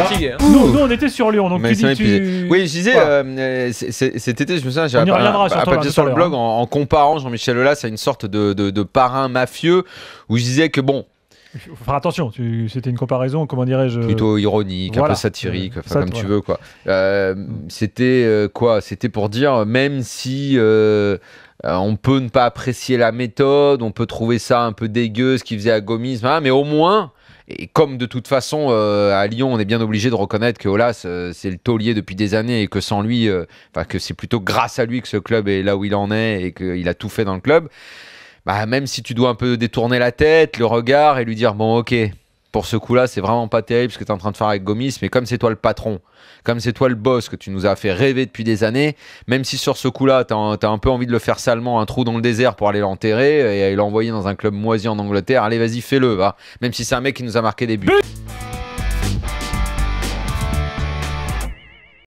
Hein. Nous, on était sur Lyon, donc tu dis Oui, je disais, euh, euh, cet été, je me souviens, j'ai un, sur, le blog hein. en, comparant Jean-Michel Aulas à une sorte de, de, parrain mafieux où je disais que bon, faut faire attention, c'était une comparaison, comment dirais-je Plutôt ironique, un peu satirique, comme tu veux. quoi. Euh, c'était quoi C'était pour dire, même si on peut ne pas apprécier la méthode, on peut trouver ça un peu dégueu, ce qu'il faisait à Gomis, hein, mais au moins, et comme de toute façon, euh, à Lyon, on est bien obligé de reconnaître que Olas, c'est le taulier depuis des années et que sans lui, euh, enfin que c'est plutôt grâce à lui que ce club est là où il en est et qu'il a tout fait dans le club. Bah, même si tu dois un peu détourner la tête, le regard et lui dire bon ok, pour ce coup-là, c'est vraiment pas terrible ce que tu es en train de faire avec Gomis, mais comme c'est toi le patron, comme c'est toi le boss que tu nous as fait rêver depuis des années, même si sur ce coup-là, tu as, un peu envie de le faire salement, un trou dans le désert pour aller l'enterrer et l'envoyer dans un club moisi en Angleterre, allez, vas-y, fais-le, va. Même si c'est un mec qui nous a marqué des buts.